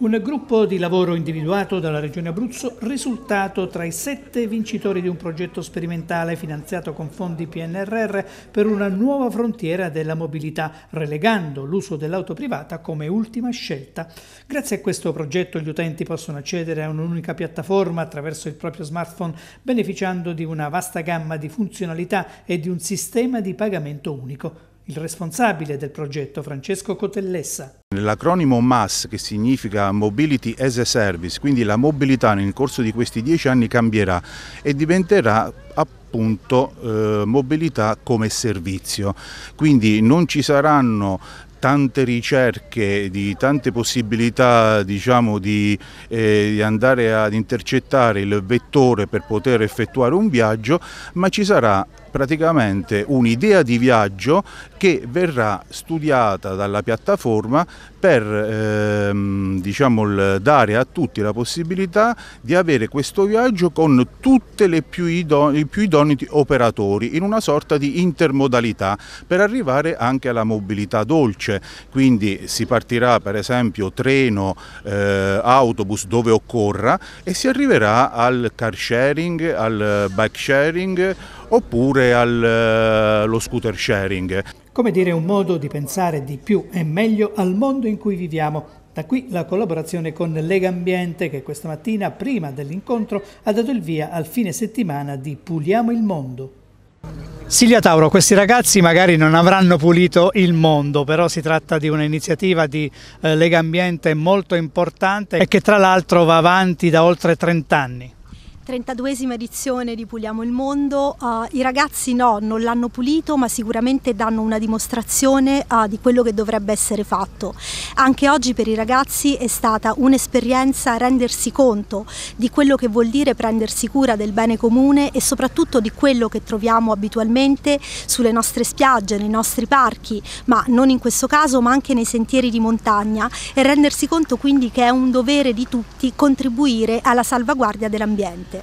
Un gruppo di lavoro individuato dalla Regione Abruzzo, risultato tra i sette vincitori di un progetto sperimentale finanziato con fondi PNRR per una nuova frontiera della mobilità, relegando l'uso dell'auto privata come ultima scelta. Grazie a questo progetto gli utenti possono accedere a un'unica piattaforma attraverso il proprio smartphone, beneficiando di una vasta gamma di funzionalità e di un sistema di pagamento unico. Il responsabile del progetto, Francesco Cotellessa, L'acronimo MAS, che significa Mobility as a Service, quindi la mobilità nel corso di questi dieci anni cambierà e diventerà appunto eh, mobilità come servizio. Quindi non ci saranno tante ricerche, di tante possibilità diciamo, di, eh, di, andare ad intercettare il vettore per poter effettuare un viaggio, ma ci sarà praticamente un'idea di viaggio che verrà studiata dalla piattaforma per ehm, diciamo, dare a tutti la possibilità di avere questo viaggio con tutti i più idonei operatori in una sorta di intermodalità per arrivare anche alla mobilità dolce veloce, quindi si partirà per esempio treno, eh, autobus dove occorra e si arriverà al car sharing, al bike sharing oppure allo eh, scooter sharing. Come dire, un modo di pensare di più e meglio al mondo in cui viviamo. Da qui la collaborazione con Lega Ambiente che questa mattina, prima dell'incontro, ha dato il via al fine settimana di Puliamo il Mondo. Silvia Tauro, questi ragazzi magari non avranno pulito il mondo, però si tratta di un'iniziativa di eh, Lega Ambiente molto importante e che tra l'altro va avanti da oltre 30 anni. 32esima edizione di Puliamo il Mondo, uh, i ragazzi no, non l'hanno pulito ma sicuramente danno una dimostrazione uh, di quello che dovrebbe essere fatto. Anche oggi per i ragazzi è stata un'esperienza rendersi conto di quello che vuol dire prendersi cura del bene comune e soprattutto di quello che troviamo abitualmente sulle nostre spiagge, nei nostri parchi, ma non in questo caso ma anche nei sentieri di montagna e rendersi conto quindi che è un dovere di tutti contribuire alla salvaguardia dell'ambiente.